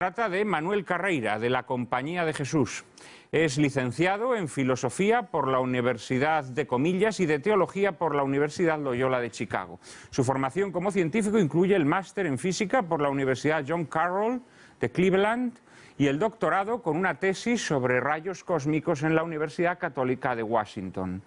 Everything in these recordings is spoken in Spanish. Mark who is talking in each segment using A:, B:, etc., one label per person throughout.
A: trata de Manuel Carreira, de la Compañía de Jesús. Es licenciado en Filosofía por la Universidad de Comillas y de Teología por la Universidad Loyola de Chicago. Su formación como científico incluye el máster en Física por la Universidad John Carroll de Cleveland y el doctorado con una tesis sobre rayos cósmicos en la Universidad Católica de Washington.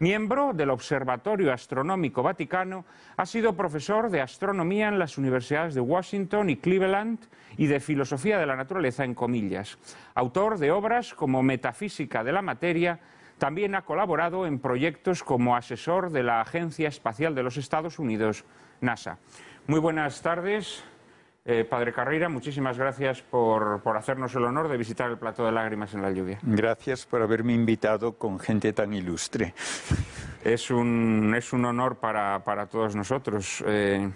A: Miembro del Observatorio Astronómico Vaticano, ha sido profesor de astronomía en las universidades de Washington y Cleveland y de filosofía de la naturaleza en comillas. Autor de obras como Metafísica de la Materia, también ha colaborado en proyectos como asesor de la Agencia Espacial de los Estados Unidos, NASA. Muy buenas tardes, eh, padre Carrera, muchísimas gracias por, hacernos el honor de visitar el Plato de Lágrimas en la Lluvia. Gracias por haberme invitado con gente tan ilustre. Es un, honor para, todos nosotros. Eh,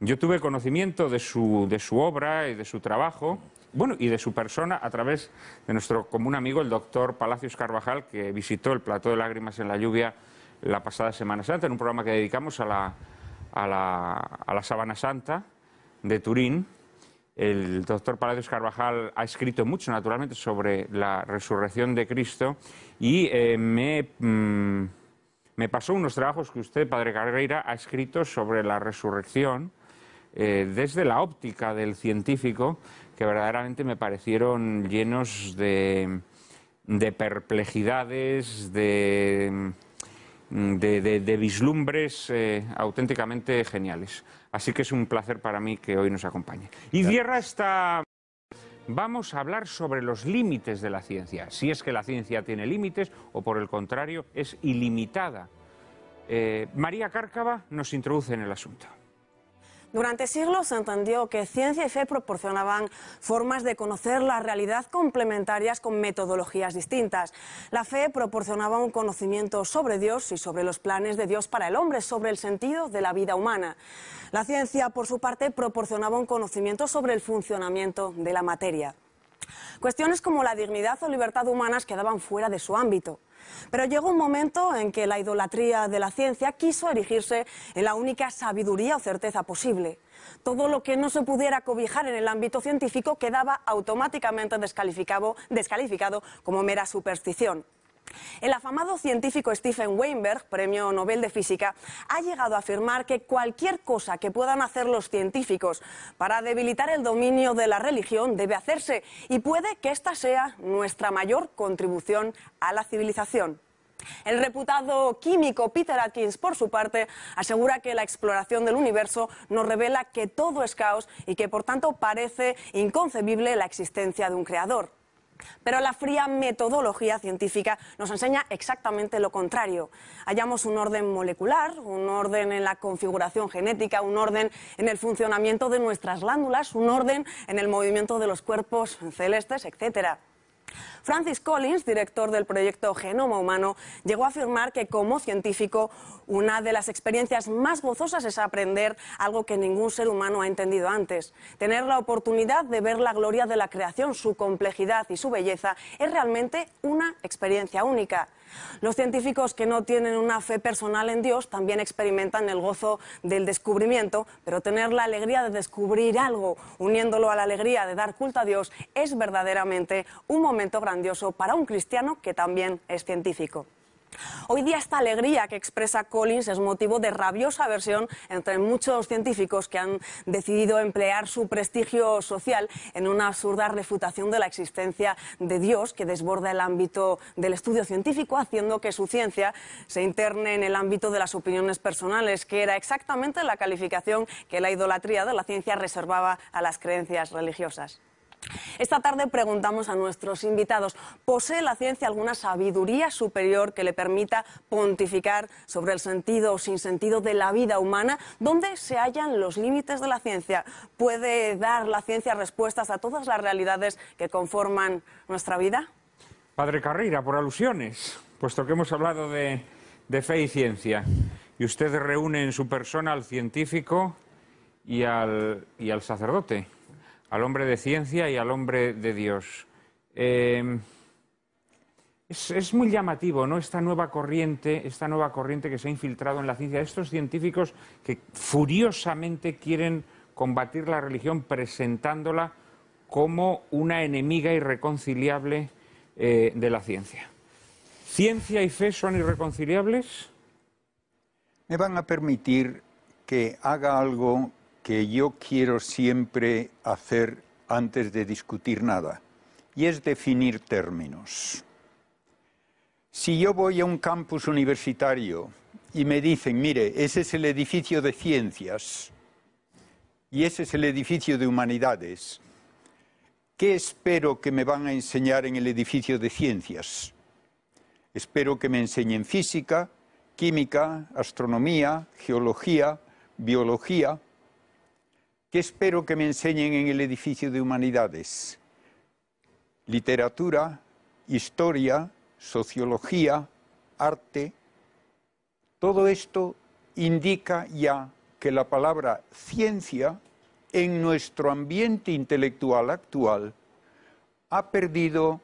A: yo tuve conocimiento de su, de su obra y de su trabajo, bueno, y de su persona a través de nuestro común amigo, el doctor Palacios Carvajal, que visitó el Plato de Lágrimas en la Lluvia la pasada Semana Santa, en un programa que dedicamos a a la, a la Sabana Santa de Turín. El doctor Palacios Carvajal ha escrito mucho, naturalmente, sobre la resurrección de Cristo y eh, mm, me, pasó unos trabajos que usted, Padre Carreira, ha escrito sobre la resurrección eh, desde la óptica del científico, que verdaderamente me parecieron llenos de, perplejidades, de, mm, vislumbres eh, auténticamente geniales. Así que es un placer para mí que hoy nos acompañe. Y cierra esta... Vamos a hablar sobre los límites de la ciencia, si es que la ciencia tiene límites o por el contrario es ilimitada. Eh, María Cárcava nos introduce en el asunto.
B: Durante siglos se entendió que ciencia y fe proporcionaban formas de conocer la realidad complementarias con metodologías distintas. La fe proporcionaba un conocimiento sobre Dios y sobre los planes de Dios para el hombre, sobre el sentido de la vida humana. La ciencia, por su parte, proporcionaba un conocimiento sobre el funcionamiento de la materia. Cuestiones como la dignidad o libertad humanas quedaban fuera de su ámbito. Pero llegó un momento en que la idolatría de la ciencia quiso erigirse en la única sabiduría o certeza posible. Todo lo que no se pudiera cobijar en el ámbito científico quedaba automáticamente descalificado, descalificado como mera superstición. El afamado científico Stephen Weinberg, premio Nobel de Física, ha llegado a afirmar que cualquier cosa que puedan hacer los científicos para debilitar el dominio de la religión debe hacerse y puede que esta sea nuestra mayor contribución a la civilización. El reputado químico Peter Atkins, por su parte, asegura que la exploración del universo nos revela que todo es caos y que, por tanto, parece inconcebible la existencia de un creador. Pero la fría metodología científica nos enseña exactamente lo contrario. Hallamos un orden molecular, un orden en la configuración genética, un orden en el funcionamiento de nuestras glándulas, un orden en el movimiento de los cuerpos celestes, etcétera. Francis Collins, director del proyecto Genoma Humano, llegó a afirmar que como científico una de las experiencias más gozosas es aprender algo que ningún ser humano ha entendido antes. Tener la oportunidad de ver la gloria de la creación, su complejidad y su belleza es realmente una experiencia única. Los científicos que no tienen una fe personal en Dios también experimentan el gozo del descubrimiento, pero tener la alegría de descubrir algo, uniéndolo a la alegría de dar culto a Dios, es verdaderamente un momento grandioso para un cristiano que también es científico. Hoy día esta alegría que expresa Collins es motivo de rabiosa aversión entre muchos científicos que han decidido emplear su prestigio social en una absurda refutación de la existencia de Dios que desborda el ámbito del estudio científico, haciendo que su ciencia se interne en el ámbito de las opiniones personales, que era exactamente la calificación que la idolatría de la ciencia reservaba a las creencias religiosas. Esta tarde preguntamos a nuestros invitados, ¿posee la ciencia alguna sabiduría superior que le permita pontificar sobre el sentido o sinsentido de la vida humana? ¿Dónde se hallan los límites de la ciencia? ¿Puede dar la ciencia respuestas a todas las realidades que conforman nuestra vida?
A: Padre Carrera, por alusiones, puesto que hemos hablado de, fe y ciencia, y usted reúne en su persona al científico y al sacerdote al hombre de ciencia y al hombre de Dios. Em, es, muy llamativo, ¿no? Esta nueva corriente, esta nueva corriente que se ha infiltrado en la ciencia, estos científicos que furiosamente quieren combatir la religión presentándola como una enemiga irreconciliable eh, de la ciencia. ¿Ciencia y fe son irreconciliables? Me van a permitir
C: que haga algo que yo quiero siempre hacer antes de discutir nada, y es definir términos. Si yo voy a un campus universitario y me dicen, mire, ese es el edificio de ciencias y ese es el edificio de humanidades, ¿qué espero que me van a enseñar en el edificio de ciencias? Espero que me enseñen física, química, astronomía, geología, biología, ¿Qué espero que me enseñen en el edificio de humanidades. Literatura, historia, sociología, arte, todo esto indica ya que la palabra ciencia en nuestro ambiente intelectual actual ha perdido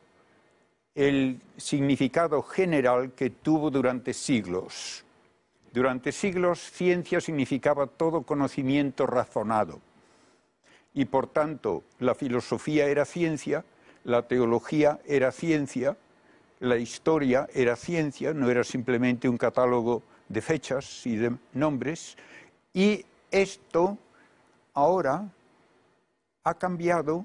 C: el significado general que tuvo durante siglos. Durante siglos ciencia significaba todo conocimiento razonado, y por tanto la filosofía era ciencia, la teología era ciencia, la historia era ciencia, no era simplemente un catálogo de fechas y de nombres, y esto ahora ha cambiado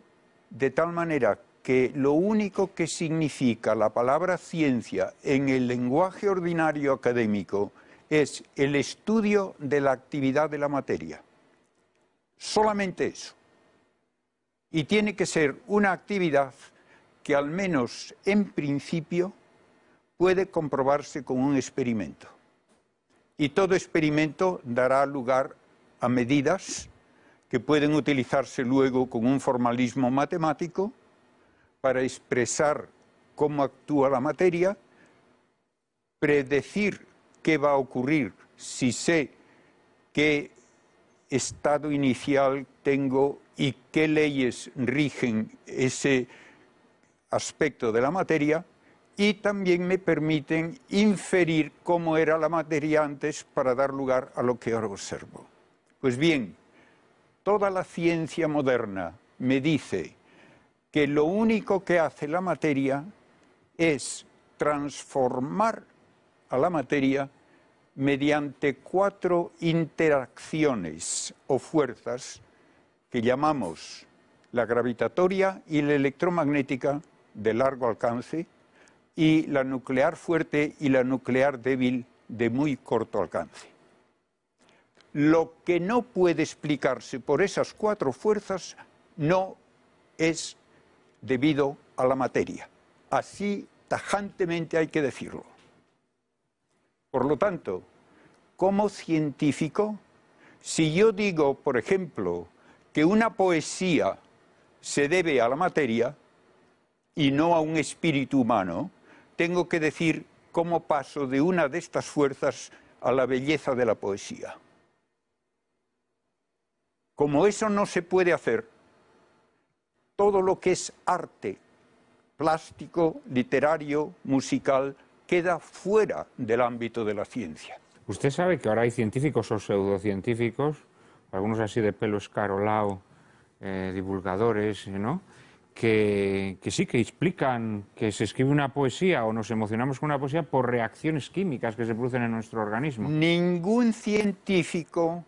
C: de tal manera que lo único que significa la palabra ciencia en el lenguaje ordinario académico es el estudio de la actividad de la materia. Solamente eso y tiene que ser una actividad que al menos en principio puede comprobarse con un experimento. Y todo experimento dará lugar a medidas que pueden utilizarse luego con un formalismo matemático para expresar cómo actúa la materia, predecir qué va a ocurrir si sé qué estado inicial, tengo y qué leyes rigen ese aspecto de la materia y también me permiten inferir cómo era la materia antes para dar lugar a lo que ahora observo. Pues bien, toda la ciencia moderna me dice que lo único que hace la materia es transformar a la materia mediante cuatro interacciones o fuerzas que llamamos la gravitatoria y la electromagnética de largo alcance y la nuclear fuerte y la nuclear débil de muy corto alcance. Lo que no puede explicarse por esas cuatro fuerzas no es debido a la materia. Así tajantemente hay que decirlo. Por lo tanto, como científico, si yo digo, por ejemplo, que una poesía se debe a la materia y no a un espíritu humano, tengo que decir cómo paso de una de estas fuerzas a la belleza de la poesía. Como eso no se puede hacer, todo lo que es arte plástico, literario, musical, queda fuera del ámbito de la ciencia.
A: Usted sabe que ahora hay científicos o pseudocientíficos algunos así de pelo escarolao, eh, divulgadores, eh, que, sí, que explican que se escribe una poesía o nos emocionamos con una poesía por reacciones químicas que se producen en nuestro organismo.
C: Ningún científico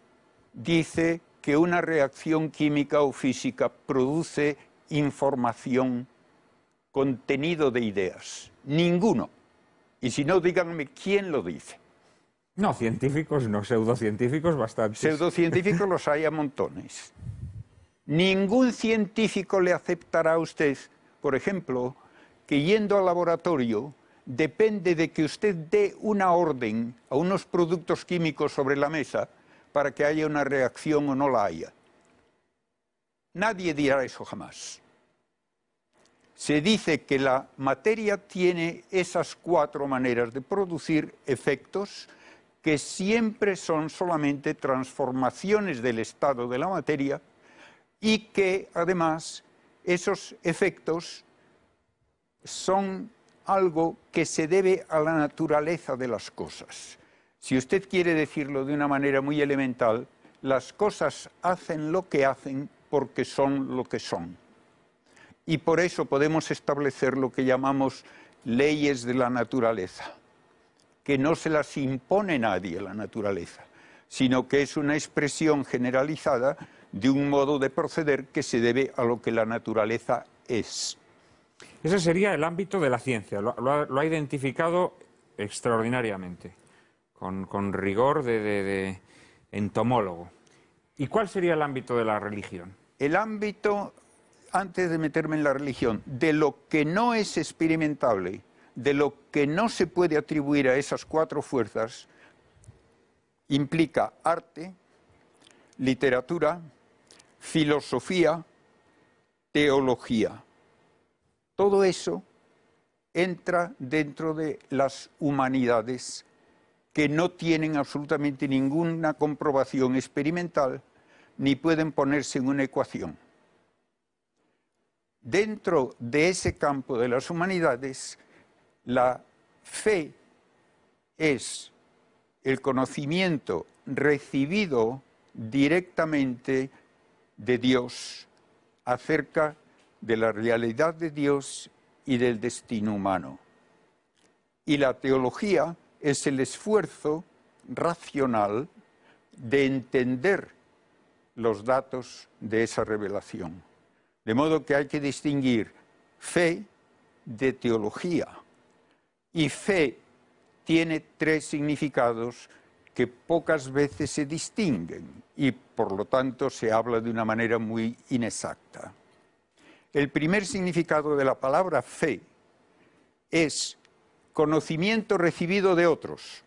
C: dice que una reacción química o física produce información, contenido de ideas. Ninguno. Y si no, díganme quién lo dice. No, científicos no, pseudocientíficos bastantes. Pseudocientíficos los hay a montones. Ningún científico le aceptará a usted, por ejemplo, que yendo al laboratorio depende de que usted dé una orden a unos productos químicos sobre la mesa para que haya una reacción o no la haya. Nadie dirá eso jamás. Se dice que la materia tiene esas cuatro maneras de producir efectos que siempre son solamente transformaciones del estado de la materia y que además esos efectos son algo que se debe a la naturaleza de las cosas. Si usted quiere decirlo de una manera muy elemental, las cosas hacen lo que hacen porque son lo que son. Y por eso podemos establecer lo que llamamos leyes de la naturaleza que no se las impone nadie la naturaleza, sino que es una expresión generalizada de un modo de proceder que se debe a lo que la naturaleza
A: es. Ese sería el ámbito de la ciencia, lo, ha, identificado extraordinariamente, con, rigor de entomólogo. ¿Y cuál sería el ámbito de la religión? El ámbito, antes de meterme
C: en la religión, de lo que no es experimentable de lo que no se puede atribuir a esas cuatro fuerzas implica arte, literatura, filosofía, teología. Todo eso entra dentro de las humanidades que no tienen absolutamente ninguna comprobación experimental ni pueden ponerse en una ecuación. Dentro de ese campo de las humanidades la fe es el conocimiento recibido directamente de Dios acerca de la realidad de Dios y del destino humano. Y la teología es el esfuerzo racional de entender los datos de esa revelación. De modo que hay que distinguir fe de teología. Y fe tiene tres significados que pocas veces se distinguen y por lo tanto se habla de una manera muy inexacta. El primer significado de la palabra fe es conocimiento recibido de otros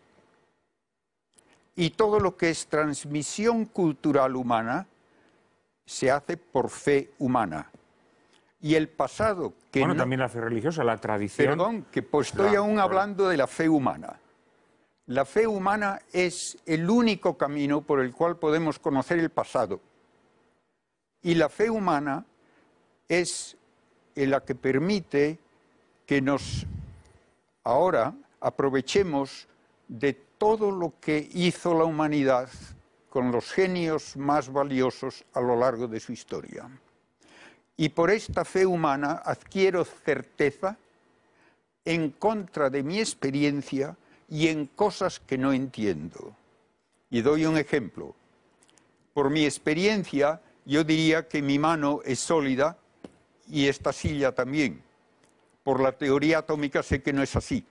C: y todo lo que es transmisión cultural humana se hace por fe humana y el pasado. Que bueno, también la fe religiosa, la tradición. Perdón, que pues estoy aún hablando de la fe humana. La fe humana es el único camino por el cual podemos conocer el pasado. Y la fe humana es la que permite que nos ahora aprovechemos de todo lo que hizo la humanidad con los genios más valiosos a lo largo de su historia y por esta fe humana adquiero certeza en contra de mi experiencia y en cosas que no entiendo. Y doy un ejemplo. Por mi experiencia, yo diría que mi mano es sólida y esta silla también. Por la teoría atómica sé que no es así.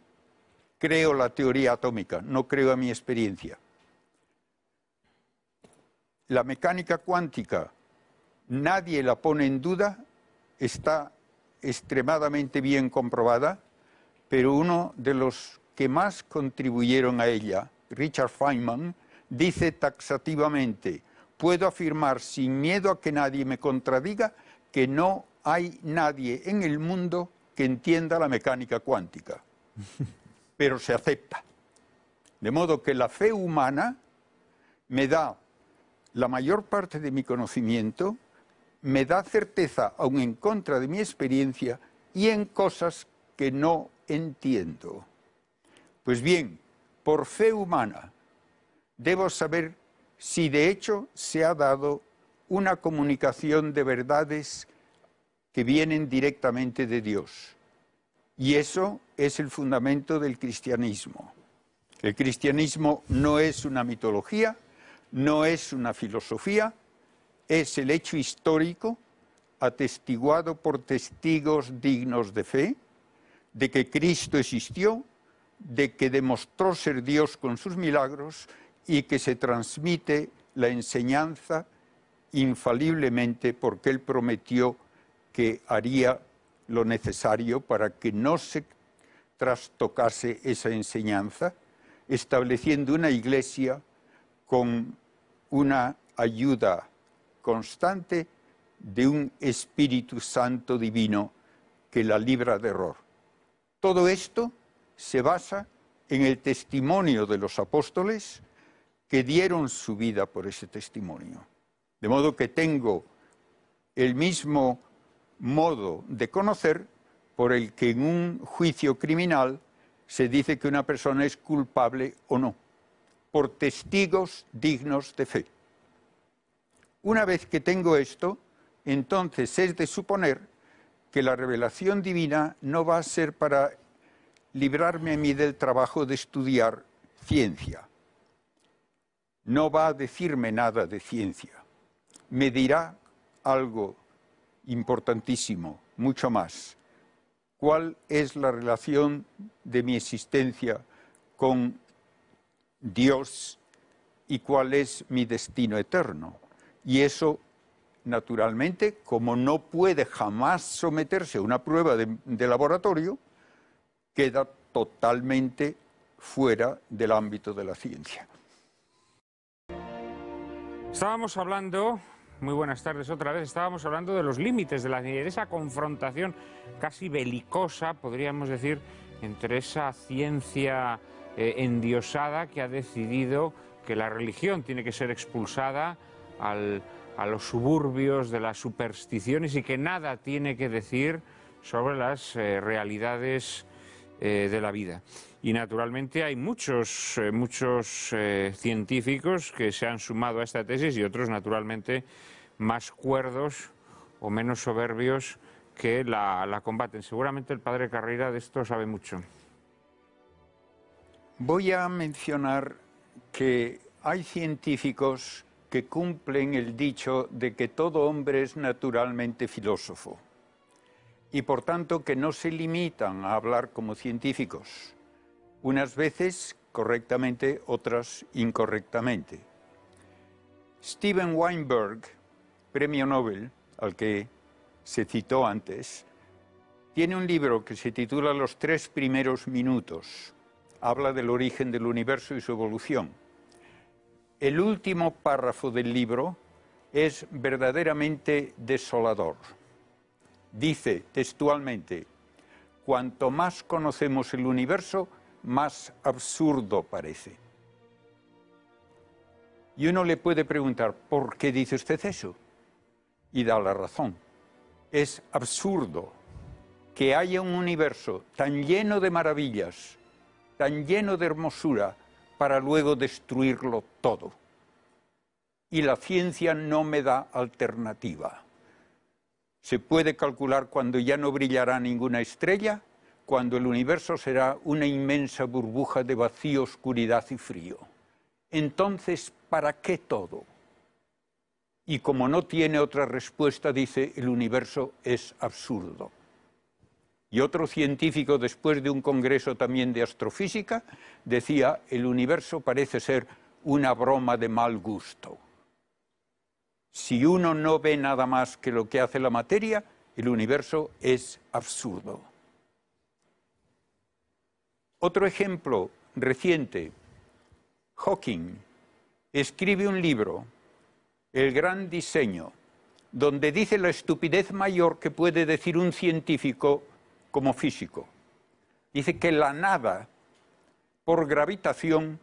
C: Creo la teoría atómica, no creo a mi experiencia. La mecánica cuántica nadie la pone en duda, está extremadamente bien comprobada, pero uno de los que más contribuyeron a ella, Richard Feynman, dice taxativamente, puedo afirmar sin miedo a que nadie me contradiga que no hay nadie en el mundo que entienda la mecánica cuántica, pero se acepta. De modo que la fe humana me da la mayor parte de mi conocimiento, me da certeza, aun en contra de mi experiencia, y en cosas que no entiendo. Pues bien, por fe humana, debo saber si de hecho se ha dado una comunicación de verdades que vienen directamente de Dios. Y eso es el fundamento del cristianismo. El cristianismo no es una mitología, no es una filosofía, es el hecho histórico atestiguado por testigos dignos de fe, de que Cristo existió, de que demostró ser Dios con sus milagros y que se transmite la enseñanza infaliblemente porque Él prometió que haría lo necesario para que no se trastocase esa enseñanza, estableciendo una iglesia con una ayuda constante de un Espíritu Santo divino que la libra de error. Todo esto se basa en el testimonio de los apóstoles que dieron su vida por ese testimonio. De modo que tengo el mismo modo de conocer por el que en un juicio criminal se dice que una persona es culpable o no, por testigos dignos de fe. Una vez que tengo esto, entonces es de suponer que la revelación divina no va a ser para librarme a mí del trabajo de estudiar ciencia. No va a decirme nada de ciencia. Me dirá algo importantísimo, mucho más. ¿Cuál es la relación de mi existencia con Dios y cuál es mi destino eterno? Y eso, naturalmente, como no puede jamás someterse a una prueba de, laboratorio, queda totalmente fuera del ámbito de la ciencia.
A: Estábamos hablando, muy buenas tardes otra vez, estábamos hablando de los límites de la ciencia, de esa confrontación casi belicosa, podríamos decir, entre esa ciencia eh, endiosada que ha decidido que la religión tiene que ser expulsada a los suburbios de las supersticiones y que nada tiene que decir sobre las eh, realidades eh, de la vida. Y naturalmente hay muchos, eh, muchos científicos que se han sumado a esta tesis y otros naturalmente más cuerdos o menos soberbios que la, la combaten. Seguramente el padre Carrera de esto sabe mucho. Voy a mencionar que hay científicos que
C: cumplen el dicho de que todo hombre es naturalmente filósofo y por tanto que no se limitan a hablar como científicos, unas veces correctamente, otras incorrectamente. Steven Weinberg, premio Nobel, al que se citó antes, tiene un libro que se titula Los tres primeros minutos. Habla del origen del universo y su evolución el último párrafo del libro es verdaderamente desolador. Dice textualmente, cuanto más conocemos el universo, más absurdo parece. Y uno le puede preguntar, ¿por qué dice usted eso? Y da la razón. Es absurdo que haya un universo tan lleno de maravillas, tan lleno de hermosura, para luego destruirlo todo. Y la ciencia no me da alternativa. Se puede calcular cuando ya no brillará ninguna estrella, cuando el universo será una inmensa burbuja de vacío, oscuridad y frío. Entonces, ¿para qué todo? Y como no tiene otra respuesta, dice, el universo es absurdo y otro científico después de un congreso también de astrofísica decía, el universo parece ser una broma de mal gusto. Si uno no ve nada más que lo que hace la materia, el universo es absurdo. Otro ejemplo reciente, Hawking escribe un libro, El gran diseño, donde dice la estupidez mayor que puede decir un científico como físico. Dice que la nada, por gravitación,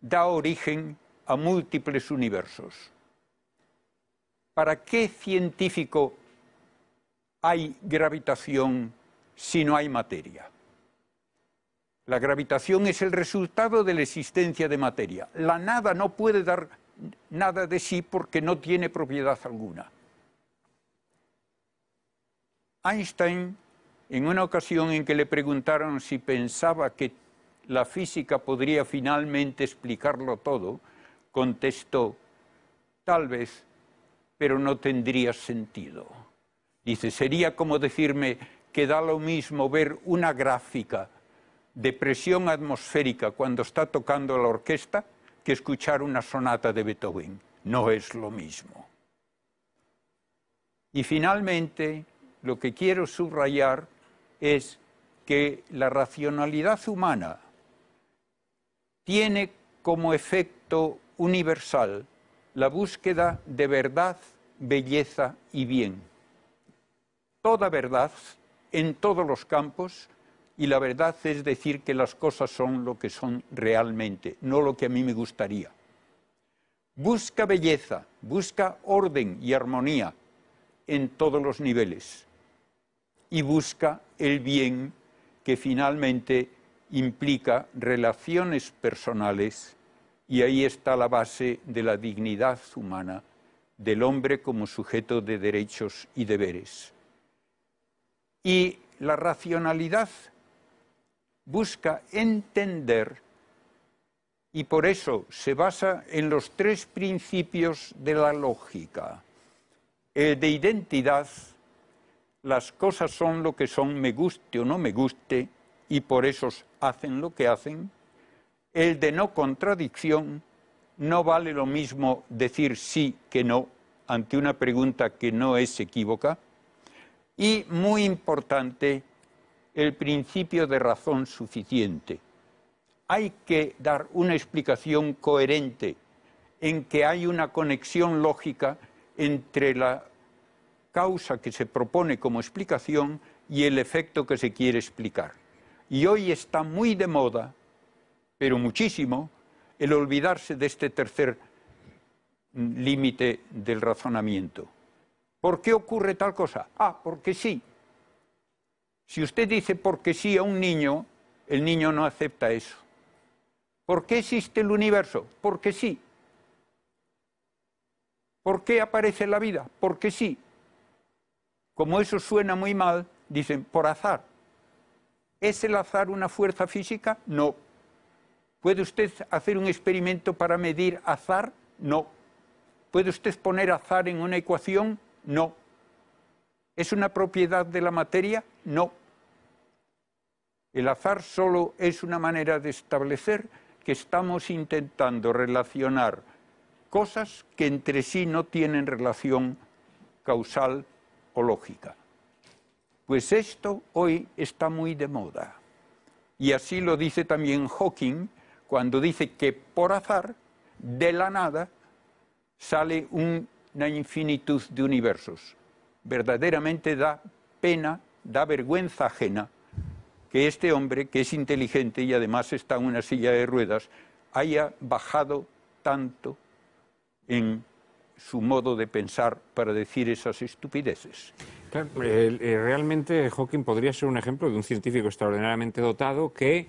C: da origen a múltiples universos. ¿Para qué científico hay gravitación si no hay materia? La gravitación es el resultado de la existencia de materia. La nada no puede dar nada de sí porque no tiene propiedad alguna. Einstein en una ocasión en que le preguntaron si pensaba que la física podría finalmente explicarlo todo, contestó, tal vez, pero no tendría sentido. Dice, sería como decirme que da lo mismo ver una gráfica de presión atmosférica cuando está tocando la orquesta que escuchar una sonata de Beethoven. No es lo mismo. Y finalmente, lo que quiero subrayar es que la racionalidad humana tiene como efecto universal la búsqueda de verdad, belleza y bien. Toda verdad en todos los campos y la verdad es decir que las cosas son lo que son realmente, no lo que a mí me gustaría. Busca belleza, busca orden y armonía en todos los niveles y busca el bien que finalmente implica relaciones personales y ahí está la base de la dignidad humana del hombre como sujeto de derechos y deberes. Y la racionalidad busca entender y por eso se basa en los tres principios de la lógica, el eh, de identidad, las cosas son lo que son, me guste o no me guste, y por eso hacen lo que hacen, el de no contradicción, no vale lo mismo decir sí que no ante una pregunta que no es equívoca, y muy importante, el principio de razón suficiente. Hay que dar una explicación coherente en que hay una conexión lógica entre la causa que se propone como explicación y el efecto que se quiere explicar. Y hoy está muy de moda, pero muchísimo, el olvidarse de este tercer límite del razonamiento. ¿Por qué ocurre tal cosa? Ah, porque sí. Si usted dice porque sí a un niño, el niño no acepta eso. ¿Por qué existe el universo? Porque sí. ¿Por qué aparece la vida? Porque sí. Como eso suena muy mal, dicen, por azar. ¿Es el azar una fuerza física? No. ¿Puede usted hacer un experimento para medir azar? No. ¿Puede usted poner azar en una ecuación? No. ¿Es una propiedad de la materia? No. El azar solo es una manera de establecer que estamos intentando relacionar cosas que entre sí no tienen relación causal pues esto hoy está muy de moda. Y así lo dice también Hawking cuando dice que por azar, de la nada, sale una infinitud de universos. Verdaderamente da pena, da vergüenza ajena que este hombre, que es inteligente y además está en una silla de ruedas, haya bajado tanto en
A: su modo de pensar para decir esas
C: estupideces.
A: Eh, realmente Hawking podría ser un ejemplo de un científico extraordinariamente dotado que,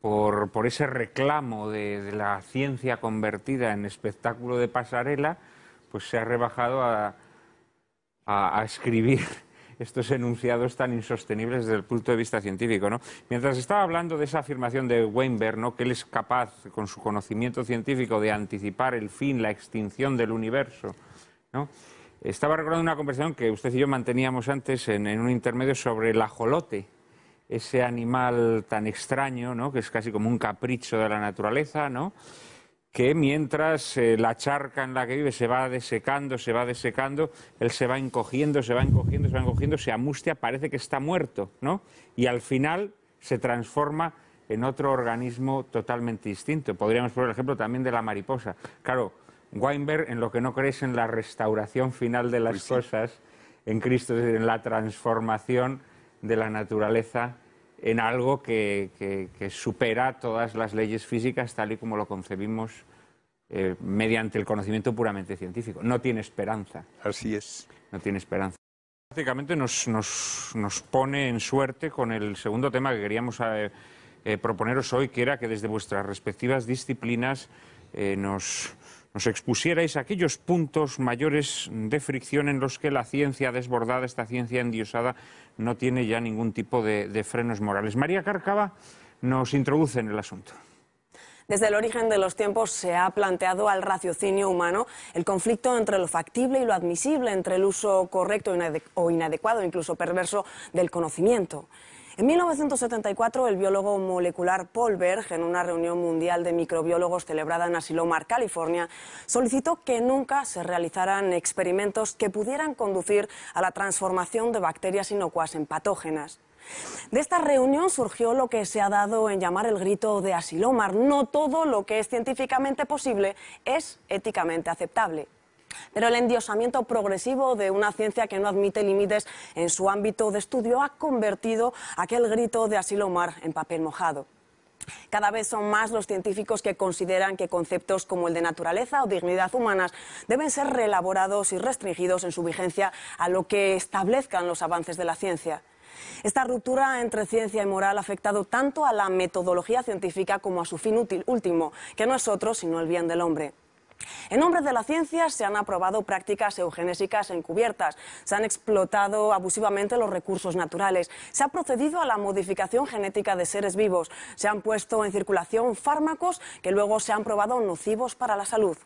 A: por, ese reclamo de, la ciencia convertida en espectáculo de pasarela, pues se ha rebajado a escribir estos enunciados tan insostenibles desde el punto de vista científico. ¿no? Mientras estaba hablando de esa afirmación de Weinberg, ¿no? que él es capaz, con su conocimiento científico, de anticipar el fin, la extinción del universo, ¿no? estaba recordando una conversación que usted y yo manteníamos antes en, en un intermedio sobre el ajolote ese animal tan extraño, ¿no? que es casi como un capricho de la naturaleza, ¿no? que mientras eh, la charca en la que vive se va desecando, se va desecando, él se va encogiendo, se va encogiendo, se va encogiendo, se amustia, parece que está muerto, ¿no? Y al final se transforma en otro organismo totalmente distinto. Podríamos poner el ejemplo también de la mariposa. Claro, Weinberg, en lo que no crees en la restauración final de las pues cosas, en Cristo, decir en la transformación de la naturaleza en algo que, supera todas las leyes físicas tal y como lo concebimos eh, mediante el conocimiento puramente científico. No tiene esperanza. Así es. No tiene esperanza. Prácticamente nos, pone en suerte con el segundo tema que queríamos eh, eh, proponeros hoy, que era que desde vuestras respectivas disciplinas nos nos expusierais aquellos puntos mayores de fricción en los que la ciencia desbordada, esta ciencia endiosada, no tiene ya ningún tipo de, frenos morales. María Carcava nos introduce en el asunto.
B: Desde el origen de los tiempos se ha planteado al raciocinio humano el conflicto entre lo factible y lo admisible, entre el uso correcto o inadecuado, incluso perverso, del conocimiento. En 1974, el biólogo molecular Paul Berg, en una reunión mundial de microbiólogos celebrada en Asilomar, California, solicitó que nunca se realizaran experimentos que pudieran conducir a la transformación de bacterias inocuas en patógenas. De esta reunión surgió lo que se ha dado en llamar el grito de Asilomar. No todo lo que es científicamente posible es éticamente aceptable. Pero el endiosamiento progresivo de una ciencia que no admite límites en su ámbito de estudio ha convertido aquel grito de asilo mar en papel mojado. Cada vez son más los científicos que consideran que conceptos como el de naturaleza o dignidad humanas deben ser reelaborados y restringidos en su vigencia a lo que establezcan los avances de la ciencia. Esta ruptura entre ciencia y moral ha afectado tanto a la metodología científica como a su fin útil, último, que no es otro sino el bien del hombre. En nombre de la ciencia se han aprobado prácticas eugenésicas encubiertas, se han explotado abusivamente los recursos naturales, se ha procedido a la modificación genética de seres vivos, se han puesto en circulación fármacos que luego se han probado nocivos para la salud.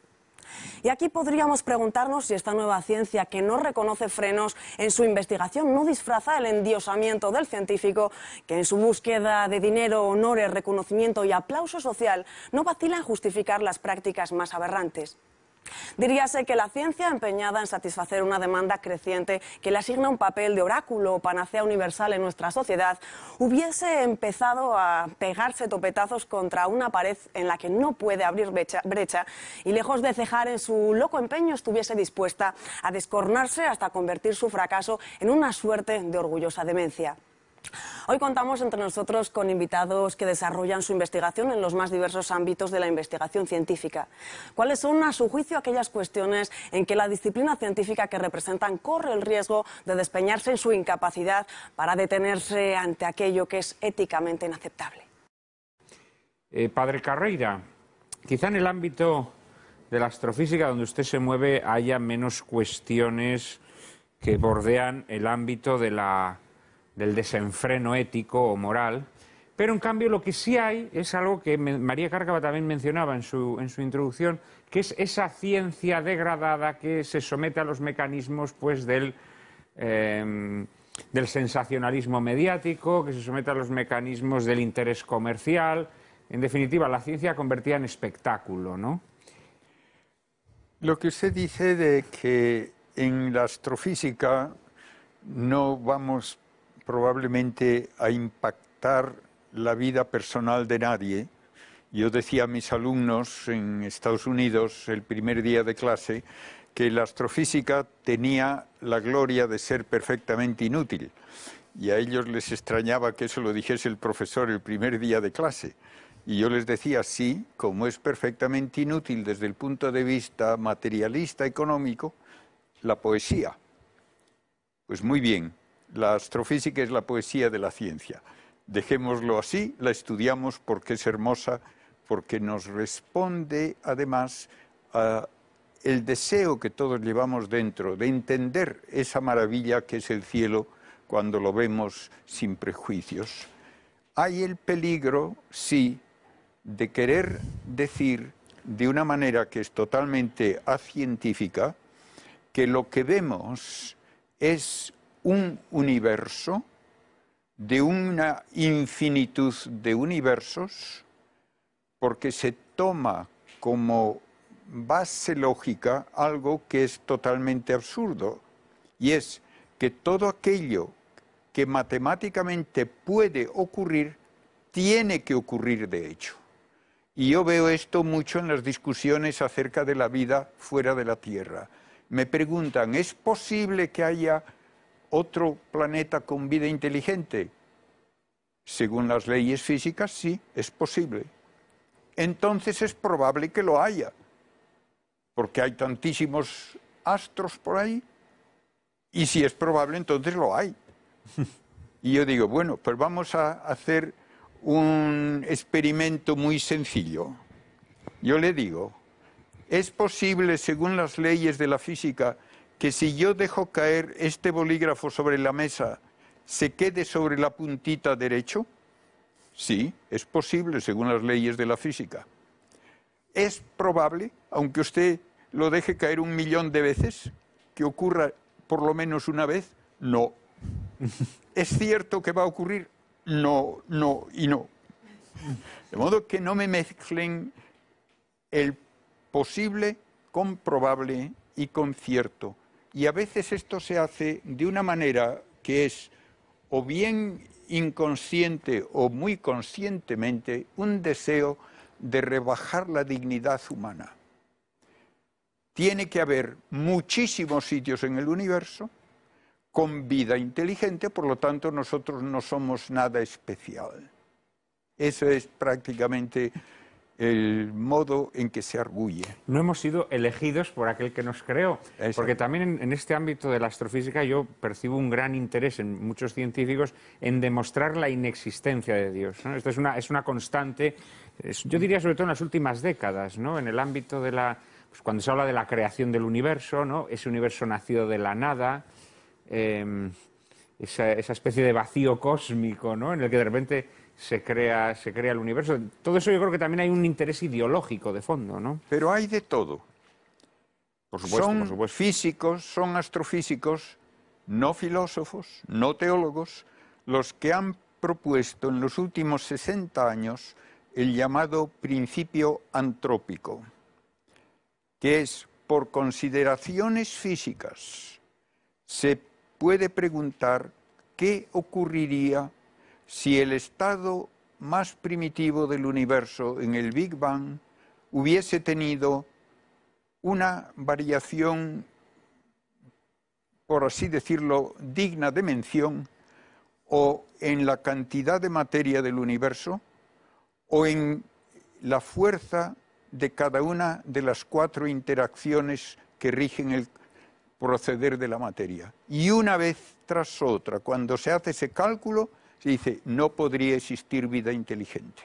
B: Y aquí podríamos preguntarnos si esta nueva ciencia que no reconoce frenos en su investigación no disfraza el endiosamiento del científico que en su búsqueda de dinero, honores, reconocimiento y aplauso social no vacila en justificar las prácticas más aberrantes. Diríase que la ciencia empeñada en satisfacer una demanda creciente que le asigna un papel de oráculo o panacea universal en nuestra sociedad hubiese empezado a pegarse topetazos contra una pared en la que no puede abrir brecha, y lejos de cejar en su loco empeño estuviese dispuesta a descornarse hasta convertir su fracaso en una suerte de orgullosa demencia. Hoy contamos entre nosotros con invitados que desarrollan su investigación en los más diversos ámbitos de la investigación científica. ¿Cuáles son, a su juicio, aquellas cuestiones en que la disciplina científica que representan corre el riesgo de despeñarse en su incapacidad para detenerse ante aquello que es éticamente inaceptable?
A: Eh, padre Carreira, quizá en el ámbito de la astrofísica donde usted se mueve haya menos cuestiones que bordean el ámbito de la del desenfreno ético o moral, pero en cambio lo que sí hay es algo que María Cárcava también mencionaba en su, en su, introducción, que es esa ciencia degradada que se somete a los mecanismos pues, del, em, del sensacionalismo mediático, que se somete a los mecanismos del interés comercial, en definitiva, la ciencia convertida en espectáculo, ¿no? Lo que usted dice
C: de que en la astrofísica no vamos probablemente a impactar la vida personal de nadie. Yo decía a mis alumnos en Estados Unidos el primer día de clase que la astrofísica tenía la gloria de ser perfectamente inútil. Y a ellos les extrañaba que eso lo dijese el profesor el primer día de clase. Y yo les decía, sí, como es perfectamente inútil desde el punto de vista materialista económico, la poesía. Pues muy bien, la astrofísica es la poesía de la ciencia. Dejémoslo así, la estudiamos porque es hermosa, porque nos responde además a el deseo que todos llevamos dentro de entender esa maravilla que es el cielo cuando lo vemos sin prejuicios. Hay el peligro, sí, de querer decir de una manera que es totalmente acientífica que lo que vemos es un universo, de una infinitud de universos, porque se toma como base lógica algo que es totalmente absurdo, y es que todo aquello que matemáticamente puede ocurrir, tiene que ocurrir de hecho. Y yo veo esto mucho en las discusiones acerca de la vida fuera de la Tierra. Me preguntan, ¿es posible que haya otro planeta con vida inteligente? Según las leyes físicas, sí, es posible. Entonces es probable que lo haya, porque hay tantísimos astros por ahí, y si es probable, entonces lo hay. Y yo digo, bueno, pues vamos a hacer un experimento muy sencillo. Yo le digo, ¿es posible, según las leyes de la física, que si yo dejo caer este bolígrafo sobre la mesa, se quede sobre la puntita derecho? Sí, es posible según las leyes de la física. Es probable, aunque usted lo deje caer un millón de veces, que ocurra por lo menos una vez. No. ¿Es cierto que va a ocurrir? No, no y no. De modo que no me mezclen el posible con probable y con cierto. Y a veces esto se hace de una manera que es o bien inconsciente o muy conscientemente un deseo de rebajar la dignidad humana. Tiene que haber muchísimos sitios en el universo con vida inteligente, por lo tanto nosotros no somos nada especial. Eso es prácticamente el
A: modo en que se arguye. No hemos sido elegidos por aquel que nos creó, porque también en, este ámbito de la astrofísica yo percibo un gran interés en muchos científicos en demostrar la inexistencia de Dios. ¿no? Esto es una, constante, yo diría sobre todo en las últimas décadas, en el ámbito de la, pues cuando se habla de la creación del universo, ¿no? ese universo nacido de la nada. Em, esa, especie de vacío cósmico, ¿no? En el que de repente se crea, se crea el universo. Todo eso yo creo que también hay un interés ideológico de fondo, ¿no? Pero hay de todo. Por supuesto, son
C: físicos, son astrofísicos, no filósofos, no teólogos, los que han propuesto en los últimos 60 años el llamado principio antrópico, que es por consideraciones físicas se puede preguntar qué ocurriría si el estado más primitivo del universo en el Big Bang hubiese tenido una variación, por así decirlo, digna de mención, o en la cantidad de materia del universo, o en la fuerza de cada una de las cuatro interacciones que rigen el proceder de la materia. Y una vez tras otra, cuando se hace ese cálculo, se dice, no podría existir vida inteligente.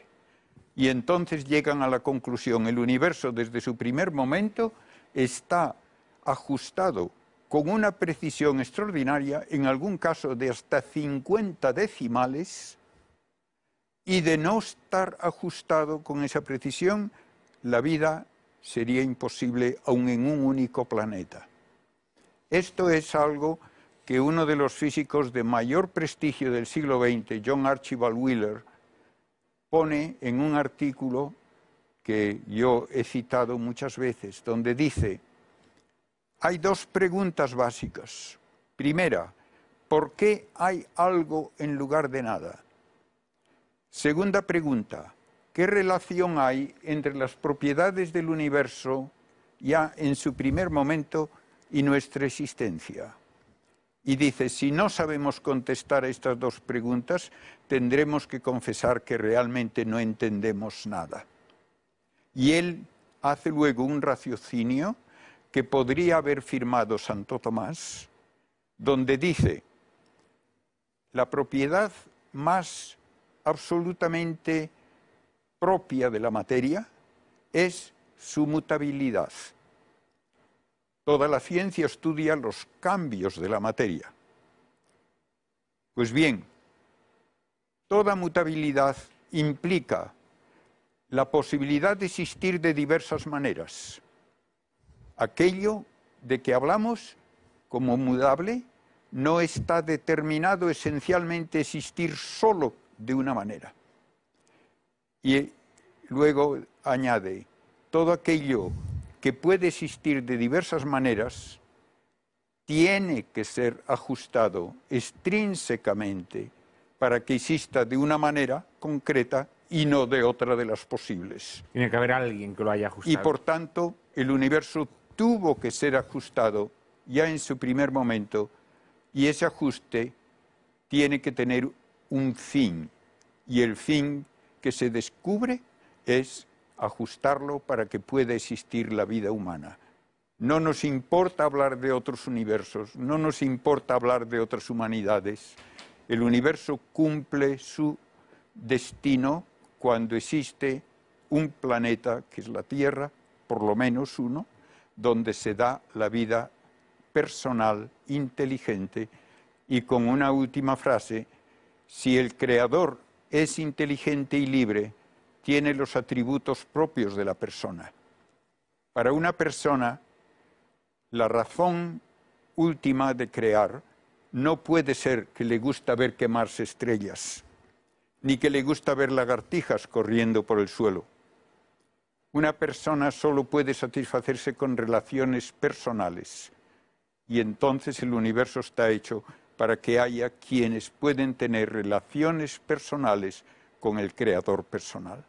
C: Y entonces llegan a la conclusión, el universo desde su primer momento está ajustado con una precisión extraordinaria, en algún caso de hasta 50 decimales, y de no estar ajustado con esa precisión, la vida sería imposible aún en un único planeta. Esto es algo que uno de los físicos de mayor prestigio del siglo XX, John Archibald Wheeler, pone en un artículo que yo he citado muchas veces, donde dice, hay dos preguntas básicas. Primera, ¿por qué hay algo en lugar de nada? Segunda pregunta, ¿qué relación hay entre las propiedades del universo ya en su primer momento y nuestra existencia. Y dice, si no sabemos contestar a estas dos preguntas, tendremos que confesar que realmente no entendemos nada. Y él hace luego un raciocinio que podría haber firmado Santo Tomás, donde dice, la propiedad más absolutamente propia de la materia es su mutabilidad. Toda la ciencia estudia los cambios de la materia. Pues bien, toda mutabilidad implica la posibilidad de existir de diversas maneras. Aquello de que hablamos como mudable no está determinado esencialmente existir solo de una manera. Y luego añade, todo aquello que puede existir de diversas maneras, tiene que ser ajustado extrínsecamente para que exista de una manera concreta y no de otra de las posibles.
A: Tiene que haber alguien que lo haya ajustado. Y por
C: tanto, el universo tuvo que ser ajustado ya en su primer momento y ese ajuste tiene que tener un fin. Y el fin que se descubre es ajustarlo para que pueda existir la vida humana. No nos importa hablar de otros universos, no nos importa hablar de otras humanidades. El universo cumple su destino cuando existe un planeta, que es la Tierra, por lo menos uno, donde se da la vida personal, inteligente, y con una última frase, si el creador es inteligente y libre, tiene los atributos propios de la persona. Para una persona, la razón última de crear no puede ser que le gusta ver quemarse estrellas, ni que le gusta ver lagartijas corriendo por el suelo. Una persona solo puede satisfacerse con relaciones personales y entonces el universo está hecho para que haya quienes pueden tener relaciones personales con el creador personal.